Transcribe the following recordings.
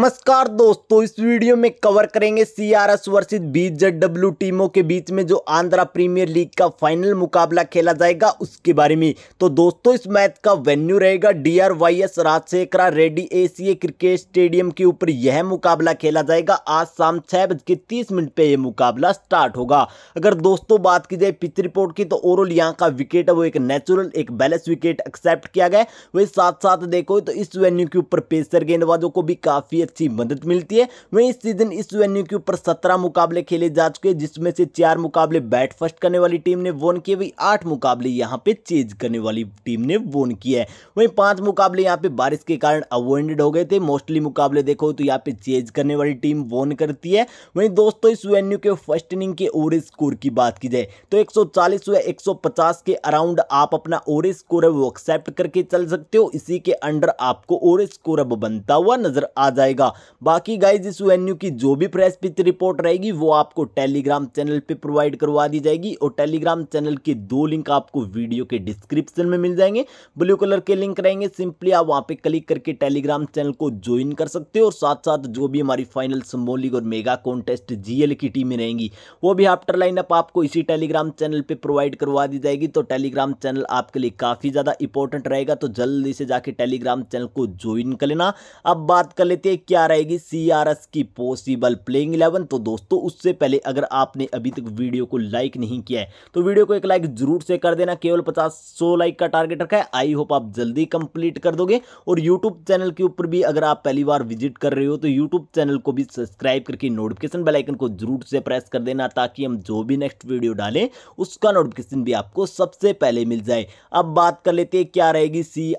नमस्कार दोस्तों इस वीडियो में कवर करेंगे सीआरएस वर्सेस बीजेडब्ल्यू टीमों के बीच में जो आंध्रा प्रीमियर लीग का फाइनल मुकाबला खेला जाएगा उसके बारे में तो दोस्तों इस मैच का वेन्यू रहेगा D R Y S Rajasekhara Reddy ACA cricket stadium के ऊपर यह मुकाबला खेला जाएगा आज शाम छह बज के तीस मिनट पर यह मुकाबला स्टार्ट होगा अगर दोस्तों बात की जाए पिच रिपोर्ट की तो ओवरऑल यहाँ का विकेट है वो एक नेचुरल एक बैलेंस विकेट एक्सेप्ट किया गया वही साथ साथ देखो तो इस वेन्यू के ऊपर पेसर गेंदबाजों को भी काफी अच्छी मदद मिलती है वहीं इस सीजन इस वेन्यू के ऊपर सत्रह मुकाबले खेले जा चुके हैं जिसमें से चार मुकाबले बैट फर्स्ट करने वाली टीम ने वोन किए वही आठ मुकाबले यहाँ पे चेज करने वाली टीम ने वोन किया है वहीं पांच मुकाबले यहाँ पे बारिश के कारण अवॉइडेड हो गए थे मोस्टली मुकाबले देखो तो यहाँ पे चेज करने वाली टीम वोन करती है वहीं दोस्तों इस वेन्यू के फर्स्ट इनिंग के ओवर स्कोर की बात की जाए तो एक व एक के अराउंड आप अपना ओवर स्कोर है वो एक्सेप्ट करके चल सकते हो इसी के अंडर आपको ओवर स्कोर अब बनता हुआ नजर आ जाएगा जाएगा बाकी गाइज इस वेन्यू की जो भी प्रेस पिच रिपोर्ट रहेगी वो आपको टेलीग्राम चैनल पे प्रोवाइड करवा दी जाएगी और टेलीग्राम चैनल के दो लिंक आपको वीडियो के डिस्क्रिप्शन में मिल जाएंगे ब्लू कलर के लिंक रहेंगे सिंपली आप वहाँ पे क्लिक करके टेलीग्राम चैनल को ज्वाइन कर सकते हो और साथ साथ जो भी हमारी फाइनल सम्बोलिक और मेगा कॉन्टेस्ट जीएल की टीमें रहेंगी वो भी आफ्टर लाइनअप आपको इसी टेलीग्राम चैनल पर प्रोवाइड करवा दी जाएगी तो टेलीग्राम चैनल आपके लिए काफ़ी ज़्यादा इंपॉर्टेंट रहेगा तो जल्दी से जाके टेलीग्राम चैनल को ज्वाइन कर लेना अब बात कर लेते हैं क्या रहेगी सीआरएस की पॉसिबल प्लेइंग इलेवन तो दोस्तों उससे पहले अगर आपने अभी तक वीडियो को लाइक नहीं किया है तो वीडियो को एक लाइक जरूर से कर देना केवल पचास सौ लाइक का टारगेट रखा है आई होप आप जल्दी कंप्लीट कर दोगे और यूट्यूब चैनल के ऊपर भी अगर आप पहली बार विजिट कर रहे हो तो यूट्यूब चैनल को भी सब्सक्राइब करके नोटिफिकेशन बेलाइकन को जरूर से प्रेस कर देना ताकि हम जो भी नेक्स्ट वीडियो डालें उसका नोटिफिकेशन भी आपको सबसे पहले मिल जाए अब बात कर लेते हैं क्या रहेगी सी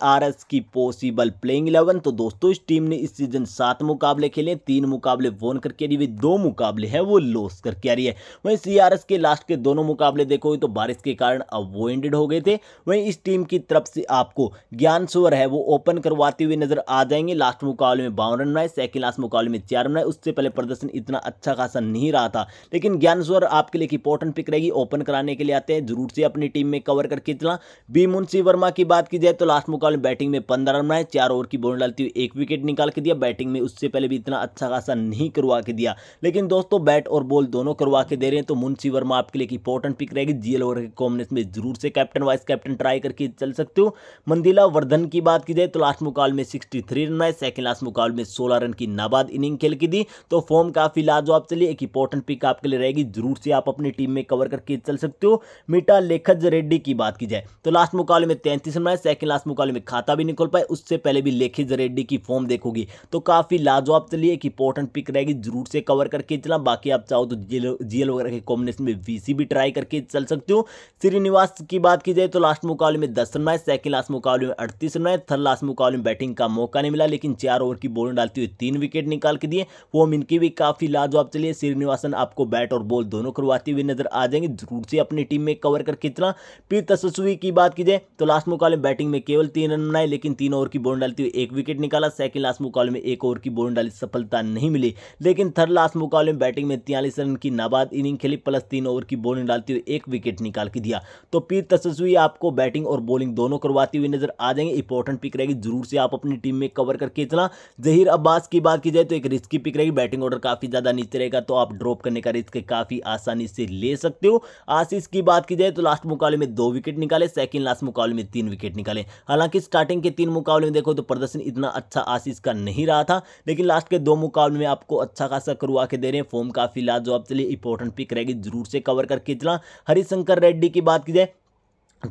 की पॉसिबल प्लेइंग इलेवन तो दोस्तों इस टीम ने इस सीजन सात मुकाबले खेले तीन मुकाबले वोन करके आ रही हुई दो मुकाबले हैं वो लॉस करके आ रही है वहीं सीआरएस के लास्ट के दोनों मुकाबले देखो तो बारिश के कारण अवॉइडेड हो गए थे वहीं इस टीम की तरफ से आपको ज्ञान सुअर है वो ओपन करवाते हुए नजर आ जाएंगे लास्ट मुकाबले में बावन रन बनाए सेकेंड लास्ट मुकाबले में चार रन बनाए उससे पहले प्रदर्शन इतना अच्छा खासा नहीं रहा था लेकिन ज्ञान सुअर आपके लिए एक इंपॉर्टेंट पिक रहेगी ओपन कराने के लिए आते हैं जरूर से अपनी टीम में कवर करके चला बी मुंशी वर्मा की बात की जाए तो लास्ट मुकाबले बैटिंग में पंद्रह रन बनाए चार ओवर की बोर्ड डालती हुई एक विकेट निकाल के दिया बैटिंग में उससे पहले भी इतना अच्छा खासा नहीं करवा के दिया लेकिन दोस्तों बैट और बॉल दोनों करवा के दे रहे हैं तो मुंशी वर्मा आपके लिए इंपॉर्टेंट पिक रहेगी जी एल के कॉम्बिनेशन में जरूर से कैप्टन वाइस कैप्टन ट्राई करके चल सकते हो मंदिला वर्धन की बात की जाए तो लास्ट मुकाबले में सिक्सटी रन आए सेकेंड लास्ट मुकाबले में सोलह रन की नाबाद इनिंग खेल के दी तो फॉर्म काफी लाजवाब चलिए एक इंपॉर्टेंट पिक आपके लिए रहेगी जरूर से आप अपनी टीम में कवर करके चल सकते हो मीटा लेखज रेड्डी की बात की जाए तो लास्ट मुकाबले में तैंतीस रन आए सेकेंड लास्ट मुकाबले में खाता भी निकल पाए उससे पहले भी लेखज रेड्डी की फॉर्म देखोगी तो काफी लाजवाब चलिए एक इंपॉर्टेंट पिक रहेगी जरूर से कवर करके चलना बाकी आप चाहो तो जीएल वगैरह के कॉम्बिनेशन में वीसी भी ट्राई करके चल सकते हो श्रीनिवास की बात की जाए तो लास्ट मुकाबले में दस रन आए सेकंड लास्ट मुकाबले में अड़तीस रन आए थर्ड लास्ट मुकाबले में बैटिंग का मौका नहीं मिला लेकिन चार ओवर की बॉलिंग डालती हुई तीन विकेट निकाल के दिए फॉर्म इनकी भी काफी लाजवाब चलिए श्रीनिवासन आपको बैट और बॉल दोनों करवाते हुए नजर आ जाएंगे जरूर से अपनी टीम में कवर करके चलना पी तस्वी की बात की जाए तो लास्ट मुकाबले बैटिंग में केवल तीन रन बनाए लेकिन तीन ओवर की बॉल डालती हुई एक विकेट निकाला सेकंड लास्ट मुकाबले में एक ओवर की की बोलने डाली सफलता नहीं मिली लेकिन थर्ड लास्ट मुकाबले में बैटिंग में तियालीस रन की नाबाद इनिंग खेली प्लस तीन ओवर की बॉलिंग डालती हुई एक विकेट निकाल के दिया तो पीर तस्वी आपको बैटिंग और बॉलिंग दोनों करवाती हुई नजर आ जाएंगे इंपॉर्टेंट पिक रहेगी जरूर से आप अपनी टीम में कवर करके इतना जहीर अब्बास की बात की जाए तो एक रिस्की पिक रहेगी बैटिंग ऑर्डर काफी ज्यादा नीचे रहेगा तो आप ड्रॉप करने का रिस्क काफी आसानी से ले सकते हो आशीष की बात की जाए तो लास्ट मुकाबले में दो विकेट निकाले सेकंड लास्ट मुकाबले में तीन विकेट निकाले हालांकि स्टार्टिंग के तीन मुकाबले में देखो तो प्रदर्शन इतना अच्छा आशीष का नहीं रहा था लेकिन लास्ट के दो मुकाबले में आपको अच्छा खासा करवा के दे रहे हैं फॉर्म काफ़ी जो आपके लिए इंपॉर्टेंट पिक रहेगी जरूर से कवर करके चला हरिशंकर रेड्डी की बात की जाए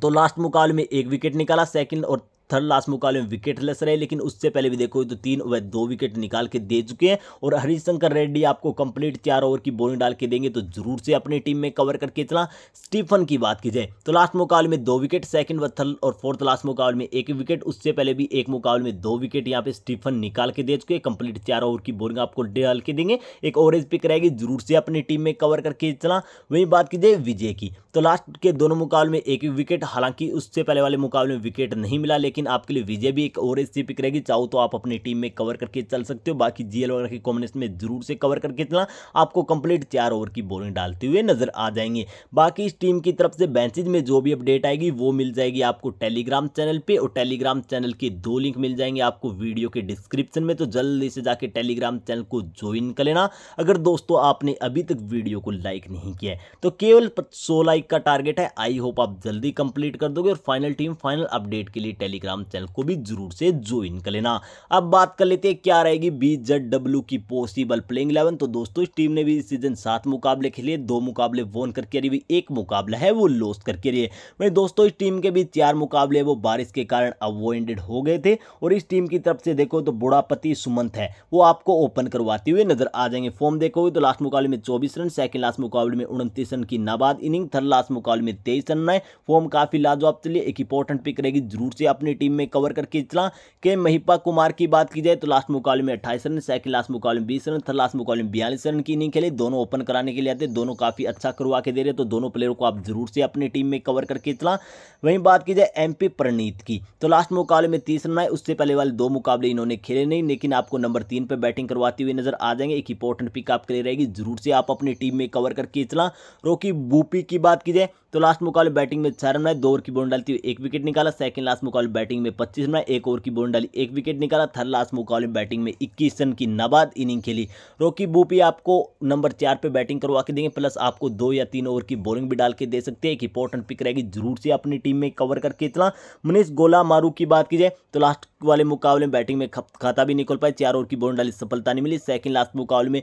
तो लास्ट मुकाबले में एक विकेट निकाला सेकंड और थर्ड लास्ट मुकाबले में विकेट लेस रहे लेकिन उससे पहले भी देखो तो तीन व दो विकेट निकाल के दे चुके हैं और हरिशंकर रेड्डी आपको कंप्लीट चार ओवर की बॉलिंग डाल के देंगे तो जरूर से अपनी टीम में कवर करके चला स्टीफन की बात की जाए तो लास्ट मुकाबले में दो विकेट सेकंड व थर्ड और फोर्थ लास्ट मुकाबले में एक विकेट उससे पहले भी एक मुकाबले में दो विकेट यहाँ पे स्टीफन निकाल के दे चुके हैं कंप्लीट चार ओवर की बॉलिंग आपको डाल के देंगे एक ओवरेज पिक रहेगी जरूर से अपनी टीम में कवर करके चला वही बात की जाए विजय की तो लास्ट के दोनों मुकाबले में एक विकेट हालांकि उससे पहले वाले मुकाबले में विकेट नहीं मिला लेकिन लेकिन आपके लिए विजय भी एक और ऐसी पिक रहेगी चाहो तो आप अपनी टीम में कवर करके चल सकते हो बाकी जीएल वगैरह के कॉम्बिनेशन में जरूर से कवर करके चलना आपको कंप्लीट चार ओवर की बॉलिंग डालते हुए नजर आ जाएंगे बाकी इस टीम की तरफ से बेंचेज में जो भी अपडेट आएगी वो मिल जाएगी आपको टेलीग्राम चैनल पर और टेलीग्राम चैनल के दो लिंक मिल जाएंगे आपको वीडियो के डिस्क्रिप्शन में तो जल्दी से जाके टेलीग्राम चैनल को ज्वाइन कर लेना अगर दोस्तों आपने अभी तक वीडियो को लाइक नहीं किया तो केवल सो लाइक का टारगेट है आई होप आप जल्दी कंप्लीट कर दोगे और फाइनल टीम फाइनल अपडेट के लिए टेलीग्राम टेलीग्राम चैनल को भी जरूर से ज्वाइन कर लेना अब बात कर लेते हैं क्या रहेगी बी जेड डब्ल्यू की पॉसिबल प्लेइंग इलेवन तो दोस्तों इस टीम ने भी सीजन सात मुकाबले खेले दो मुकाबले वोन करके रही एक मुकाबला है वो लॉस करके रही वहीं दोस्तों इस टीम के भी चार मुकाबले वो बारिश के कारण अवॉइडेड हो गए थे और इस टीम की तरफ से देखो तो बुढ़ापति सुमंत है वो आपको ओपन करवाते हुए नजर आ जाएंगे फॉर्म देखोगे तो लास्ट मुकाबले में चौबीस रन सेकंड लास्ट मुकाबले में उनतीस रन की नाबाद इनिंग थर्ड लास्ट मुकाबले में तेईस रन है फॉर्म काफी लाजवाब चलिए एक इंपॉर्टेंट पिक रहेगी जरूर से अपनी टीम में कवर करके चला के महिपा कुमार की बात की जाए तो लास्ट मुकाबले में अट्ठाईस रन सेकंड लास्ट मुकाबले में बीस रन थर्ड लास्ट मुकाबले में बयालीस रन की इनिंग खेले दोनों ओपन कराने के लिए आते दोनों काफ़ी अच्छा करवा के दे रहे तो दोनों प्लेयरों को आप जरूर से अपनी टीम में कवर करके चला वहीं बात की जाए एम प्रणीत की तो लास्ट मुकाबले में तीस रन आए उससे पहले वाले दो मुकाबले इन्होंने खेले नहीं लेकिन आपको नंबर तीन पर बैटिंग करवाती हुई नजर आ जाएंगे एक इंपॉर्टेंट पिक आपके लिए रहेगी जरूर से आप अपनी टीम में कवर करके चला रोकी बूपी की बात की जाए तो लास्ट मुकाबले बैटिंग में चार रन बनाए दो ओवर की बोन डालती हुई एक विकेट निकाला सेकंड लास्ट मुकाबले बैटिंग में पच्चीस रन एक ओवर की बोन डाली एक विकेट निकाला थर्ड लास्ट मुकाबले बैटिंग में इक्कीस रन की नाबाद इनिंग खेली रोकी बूपी आपको नंबर चार पर बैटिंग करवा के देंगे प्लस आपको दो या तीन ओवर की बॉलिंग भी डाल के दे सकते हैं एक इंपॉर्टेंट पिक रहेगी जरूर से अपनी टीम में कवर करके इतना मनीष गोला मारू की बात की जाए तो लास्ट वाले मुकाबले में बैटिंग में खाता भी निकल पाए चार ओवर की बोल डाली सफलता नहीं मिली सेकंड लास्ट मुकाबले में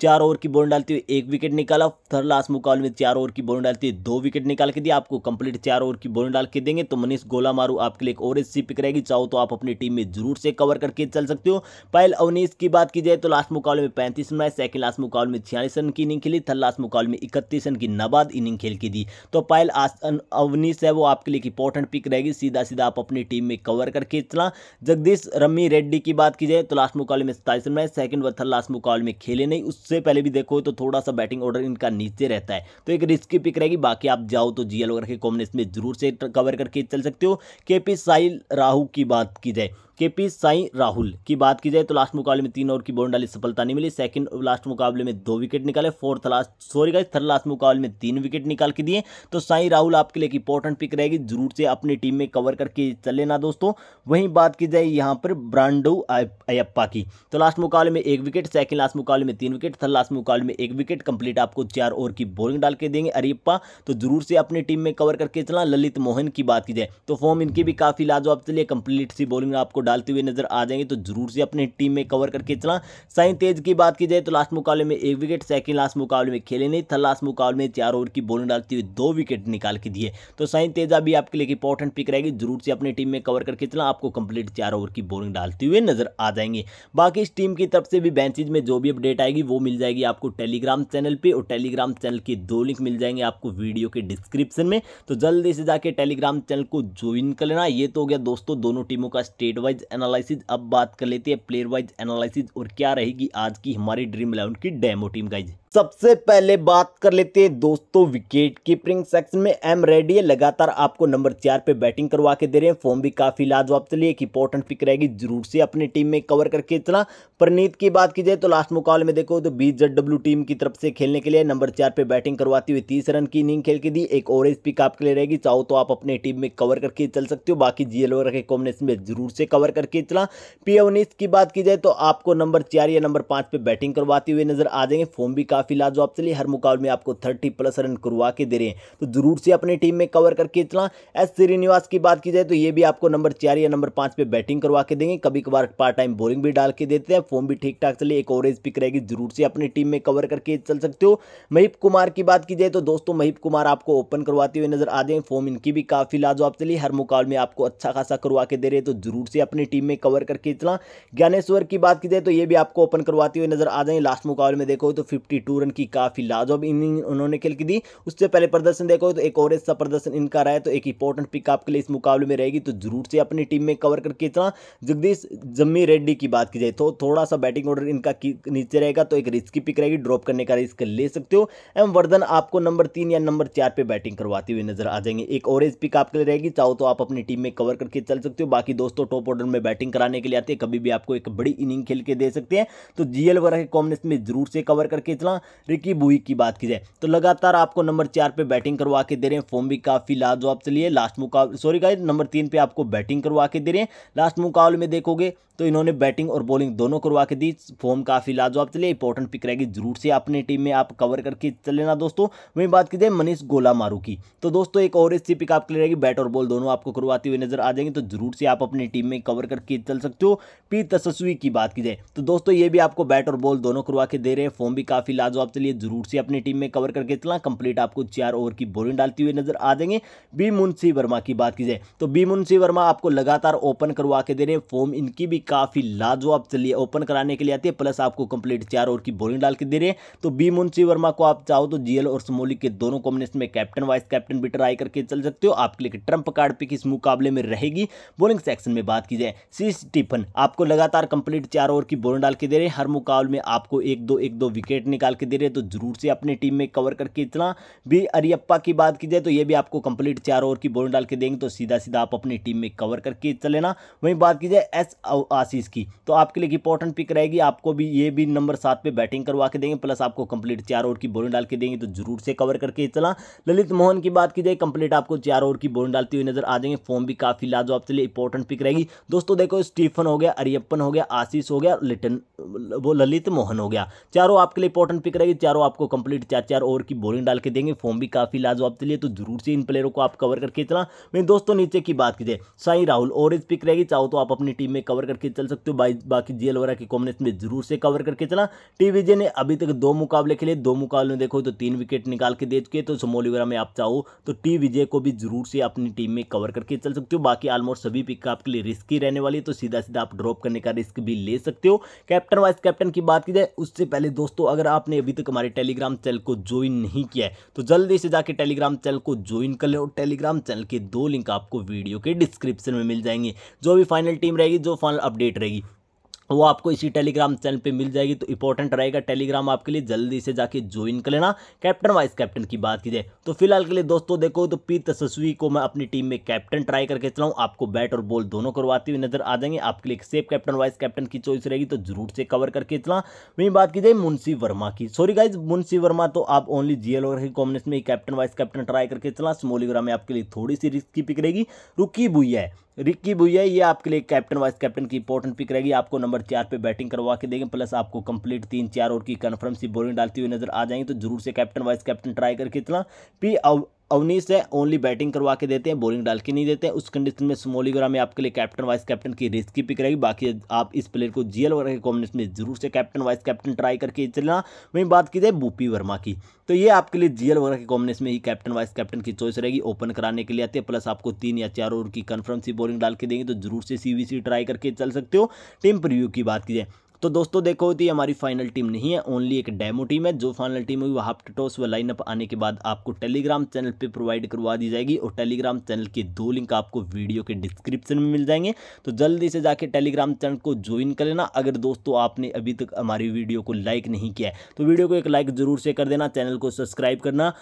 चार ओवर की बोल डालती हुए एक विकेट निकाला थर्ड लास्ट मुकाबले में चार ओवर की बोल डालती हुई दो विकेट निकाल के दिया आपको कंप्लीट चार ओवर की बोल डाल के देंगे तो मनीष गोला मारू आपके लिए एक ओवर सी पिक रहेगी चाहो तो आप अपनी टीम में जरूर से कवर करके चल सकते हो पहल अवनीश की बात की जाए तो लास्ट मुकाबले में पैंतीस रन आए सेकंड लास्ट मुकाबले में छियालीस रन की इनिंग खेली थर्ड लास्ट मुकाबले में इकतीस रन की नबाद इनिंग खेल के दी तो पायल अवनीश है वो आपके लिए इंपॉर्टेंट पिक रहेगी सीधा सीधा आप अपनी टीम में कवर करके चला जगदीश रम्मी रेड्डी की बात की जाए तो लास्ट मुकाबले में सताईस रन बनाए सेकंड व थर्ड लास्ट मुकाबले में खेले नहीं उससे पहले भी देखो तो थोड़ा सा बैटिंग ऑर्डर इनका नीचे रहता है तो एक रिस्की पिक रहेगी बाकी आप जाओ तो जीएल वगैरह के कॉम्बिनेशन में जरूर से कवर करके चल सकते हो के पी साहिल राहू की बात की जाए के पी साई राहुल की बात की जाए तो लास्ट मुकाबले में तीन ओवर की डाली सफलता नहीं मिली सेकंड लास्ट मुकाबले में दो विकेट निकाले fourth last sorry guys third last मुकाबले में तीन विकेट निकाल के दिए तो साई राहुल आपके लिए एक इंपॉर्टेंट पिक रहेगी जरूर से अपनी टीम में कवर करके चल लेना दोस्तों वहीं बात की जाए यहाँ पर ब्रांडो अयप्पा की तो लास्ट मुकाबले में एक विकेट सेकेंड लास्ट मुकाबले में तीन विकेट थर्ड लास्ट मुकाबले में एक विकेट कंप्लीट आपको चार ओवर की बॉलिंग डाल के देंगे अरियप्पा तो जरूर से अपनी टीम में कवर करके चला ललित मोहन की बात की जाए तो फॉर्म इनकी भी काफ़ी लाजवाब चलिए कंप्लीट सी बॉलिंग आपको डालते हुए नजर आ जाएंगे तो जरूर से अपनी टीम में कवर करके चला साइन तेज की बात की जाए तो लास्ट मुकाबले में एक विकेट सेकंड लास्ट मुकाबले में खेले नहीं था लास्ट मुकाबले में चार ओवर की बॉलिंग डालते हुए दो विकेट निकाल के दिए तो साइन तेजा भी आपके लिए इंपॉर्टेंट पिक रहेगी जरूर से अपनी टीम में कवर करके चला आपको कंप्लीट चार ओवर की बॉलिंग डालते हुए नजर आ जाएंगे बाकी इस टीम की तरफ से भी बैचेज में जो भी अपडेट आएगी वो मिल जाएगी आपको टेलीग्राम चैनल पर और टेलीग्राम चैनल के दो लिंक मिल जाएंगे आपको वीडियो के डिस्क्रिप्शन में तो जल्दी से जाके टेलीग्राम चैनल को ज्वाइन कर लेना ये तो हो गया दोस्तों दोनों टीमों का स्टेट वाइज वाइज एनालिसिस अब बात कर लेते हैं प्लेयर वाइज एनालिसिस और क्या रहेगी आज की हमारी ड्रीम इलेवन की डेमो टीम गाइज सबसे पहले बात कर लेते हैं दोस्तों विकेट कीपरिंग सेक्शन में एम रेडी लगातार आपको नंबर चार पे बैटिंग करवा के दे रहे हैं फॉर्म भी काफी लाजवाब चलिए एक इंपॉर्टेंट पिक रहेगी जरूर से अपनी टीम में कवर करके चला प्रनीत की बात की जाए तो लास्ट मुकाबले में देखो तो बी टीम की तरफ से खेलने के लिए नंबर चार पे बैटिंग करवाती हुई तीस रन की इनिंग खेल के दी एक ओरेज पिक आपके लिए रहेगी चाहो तो आप अपने टीम में कवर करके चल सकते हो बाकी वगैरह के कॉम्बिनेशन में जरूर से कवर करके चला पी की बात की जाए तो आपको नंबर चार या नंबर पांच पे बैटिंग करवाते हुए नजर आ जाएंगे फॉर्म भी काफी काफ़ी लाजवाब चलिए हर मुकाबले में आपको थर्टी प्लस रन करवा के दे रहे हैं तो जरूर से अपनी टीम में कवर करके चला एस श्रीनिवास की बात की जाए तो ये भी आपको नंबर चार या नंबर पाँच पे बैटिंग करवा के देंगे कभी कभार पार्ट टाइम बोलिंग भी डाल के देते हैं फॉर्म भी ठीक ठाक चले एक ओवरेज पिक रहेगी जरूर से अपनी टीम में कवर करके चल सकते हो महिप कुमार की बात की जाए तो दोस्तों महिप कुमार आपको ओपन करवाते हुए नजर आ जाए फॉर्म इनकी भी काफ़ी लाजवाब चली हर मुकाबले में आपको अच्छा खासा करवा के दे रहे हैं तो जरूर से अपनी टीम में कवर करके चला ज्ञानेश्वर की बात की जाए तो ये भी आपको ओपन करवाते हुए नजर आ जाए लास्ट मुकाबले में देखो तो फिफ्टी टू रन की काफ़ी लाजवाब इनिंग उन्होंने खेल की दी उससे पहले प्रदर्शन देखो तो एक और ऐसा प्रदर्शन इनका रहा है तो एक इंपॉर्टेंट पिक आपके लिए इस मुकाबले में रहेगी तो जरूर से अपनी टीम में कवर करके इतना जगदीश जम्मी रेड्डी की बात की जाए तो थोड़ा सा बैटिंग ऑर्डर इनका नीचे रहेगा तो एक रिस्की पिक रहेगी ड्रॉप करने का रिस्क ले सकते हो एम वर्धन आपको नंबर तीन या नंबर चार पर बैटिंग करवाती हुई नजर आ जाएंगे एक ऑरेंज पिक आपके लिए रहेगी चाहो तो आप अपनी टीम में कवर करके चल सकते हो बाकी दोस्तों टॉप ऑर्डर में बैटिंग कराने के लिए आते हैं कभी भी आपको एक बड़ी इनिंग खेल के दे सकते हैं तो जीएल वगैरह के कॉम्बिनेशन में जरूर से कवर करके चला जहां रिकी बुई की बात की जाए तो लगातार आपको नंबर चार पे बैटिंग करवा के दे रहे हैं फॉर्म भी काफ़ी लाजवाब चलिए लास्ट मुकाबले सॉरी गाइज नंबर तीन पे आपको बैटिंग करवा के दे रहे हैं लास्ट मुकाबले में देखोगे तो इन्होंने बैटिंग और बॉलिंग दोनों करवा के दी फॉर्म काफ़ी लाजवाब चलिए इंपॉर्टेंट पिक रहेगी जरूर से अपनी टीम में आप कवर करके चले ना दोस्तों वहीं बात की जाए मनीष गोला मारू की तो दोस्तों एक और अच्छी पिक आपके लिए रहेगी बैट और बॉल दोनों आपको करवाती हुई नजर आ जाएंगे तो जरूर से आप अपनी टीम में कवर करके चल सकते हो पी तस्वी की बात की जाए तो दोस्तों ये भी आपको बैट और बॉल दोनों करवा के दे रहे हैं फॉर्म भी काफ़ी चार जवाब चलिए जरूर से अपनी टीम में कवर करके चला कंप्लीट आपको चार ओवर की बोलिंग डालती हुई नजर आ देंगे बी मुंशी वर्मा की बात की जाए तो बी मुंशी वर्मा आपको लगातार ओपन करवा के दे रहे हैं फॉर्म इनकी भी काफ़ी लाजवाब चलिए ओपन कराने के लिए आती है प्लस आपको कंप्लीट चार ओवर की बोलिंग डाल के दे रहे हैं तो बी मुंशी वर्मा को आप चाहो तो जीएल और समोली के दोनों कॉम्बिनेशन में कैप्टन वाइस कैप्टन भी ट्राई करके चल सकते हो आपके लिए ट्रंप कार्ड पिक इस मुकाबले में रहेगी बोलिंग सेक्शन में बात की जाए सी स्टीफन आपको लगातार कंप्लीट चार ओवर की बोलिंग डाल के दे रहे हैं हर मुकाबले में आपको एक दो एक दो विकेट निकाल के दे रहे तो जरूर से अपनी टीम में कवर करके इतना भी अरियप्पा की बात की जाए तो ये भी आपको कंप्लीट चार ओवर की बॉलिंग डाल के देंगे तो सीधा सीधा आप अपनी टीम में कवर करके चले ना वहीं बात की जाए एस आशीष की तो आपके लिए इंपॉर्टेंट पिक रहेगी आपको भी ये भी नंबर सात पे बैटिंग करवा के देंगे प्लस आपको कंप्लीट चार ओवर की बॉलिंग डाल के देंगे तो जरूर से कवर करके चला ललित मोहन की बात की जाए कंप्लीट आपको चार ओवर की बॉलिंग डालती हुई नजर आ जाएंगे फॉर्म भी काफी लाजो आपके लिए इंपॉर्टेंट पिक रहेगी दोस्तों देखो स्टीफन हो गया अरियपन हो गया आशीष हो गया लिटन वो ललित मोहन हो गया चारों आपके लिए इंपॉर्टेंट पिक रहेगी चारों आपको कंप्लीट चार चार ओवर की बॉलिंग डाल के देंगे फॉर्म भी काफी लाजवाब चलिए तो जरूर से इन प्लेयरों को आप कवर करके चला मैं दोस्तों नीचे की बात कीजिए साई राहुल ओरेज पिक रहेगी चाहो तो आप अपनी टीम में कवर करके चल सकते हो बाकी जीएल वगैरह की कॉम्बिनेशन में जरूर से कवर करके चला टीवीजे ने अभी तक दो मुकाबले खेले दो मुकाबले में देखो तो तीन विकेट निकाल के दे चुके तो समोली वगैरह में आप चाहो तो टी विजय को भी जरूर से अपनी टीम में कवर करके चल सकते हो बाकी ऑलमोस्ट सभी पिक आपके लिए रिस्की रहने वाली है तो सीधा सीधा आप ड्रॉप करने का रिस्क भी ले सकते हो कैप्टन वाइस कैप्टन की बात की जाए उससे पहले दोस्तों अगर आपने आपने अभी तक हमारे टेलीग्राम चैनल को ज्वाइन नहीं किया है तो जल्दी से जाके टेलीग्राम चैनल को ज्वाइन कर लें और टेलीग्राम चैनल के दो लिंक आपको वीडियो के डिस्क्रिप्शन में मिल जाएंगे जो भी फाइनल टीम रहेगी जो फाइनल अपडेट रहेगी वो आपको इसी टेलीग्राम चैनल पे मिल जाएगी तो इंपॉर्टेंट रहेगा टेलीग्राम आपके लिए जल्दी से जाके ज्वाइन कर लेना कैप्टन वाइस कैप्टन की बात की जाए तो फिलहाल के लिए दोस्तों देखो तो पी तस्वी को मैं अपनी टीम में कैप्टन ट्राई करके चलाऊँ आपको बैट और बॉल दोनों करवाती हुई नजर आ जाएंगे आपके लिए सेफ कैप्टन वाइस कैप्टन की चॉइस रहेगी तो जरूर से कवर करके चला वहीं बात की जाए मुंशी वर्मा की सॉरी गाइज मुंशी वर्मा तो आप ओनली जी और कॉम्बिनेशन में कैप्टन वाइस कैप्टन ट्राई करके चला स्मोलीग्राम में आपके लिए थोड़ी सी रिस्क की पिक रहेगी रुकी बुई है रिक्की भुया ये आपके लिए कैप्टन वाइस कैप्टन की इंपॉर्टेंट पिक रहेगी आपको नंबर चार पे बैटिंग करवा के देंगे प्लस आपको कंप्लीट तीन चार ओवर की कन्फर्म सी बोलिंग डालती हुई नजर आ जाएंगे तो जरूर से कैप्टन वाइस कैप्टन ट्राई करके इतना पी अवनीश है ओनली बैटिंग करवा के देते हैं बॉलिंग डाल के नहीं देते हैं उस कंडीशन में ग्राम में आपके लिए कैप्टन वाइस कैप्टन की रिस्की पिक रहेगी बाकी आप इस प्लेयर को जीएल वगैरह के कॉम्बिनेशन में जरूर से कैप्टन वाइस कैप्टन ट्राई करके चलना वहीं बात की जाए बूपी वर्मा की तो ये आपके लिए जीएल वगैरह के कॉम्बिनेशन में ही कैप्टन वाइस कैप्टन की चॉइस रहेगी ओपन कराने के लिए आते हैं प्लस आपको तीन या चार ओवर की कन्फर्म सी बॉलिंग डाल के देंगे तो जरूर से सी ट्राई करके चल सकते हो टीम प्रिव्यू की बात की जाए तो दोस्तों देखो ये हमारी फाइनल टीम नहीं है ओनली एक डेमो टीम है जो फाइनल टीम हुई वहाँ टॉस व लाइनअप आने के बाद आपको टेलीग्राम चैनल पर प्रोवाइड करवा दी जाएगी और टेलीग्राम चैनल के दो लिंक आपको वीडियो के डिस्क्रिप्शन में मिल जाएंगे तो जल्दी से जाके टेलीग्राम चैनल को ज्वाइन कर लेना अगर दोस्तों आपने अभी तक हमारी वीडियो को लाइक नहीं किया है तो वीडियो को एक लाइक ज़रूर से कर देना चैनल को सब्सक्राइब करना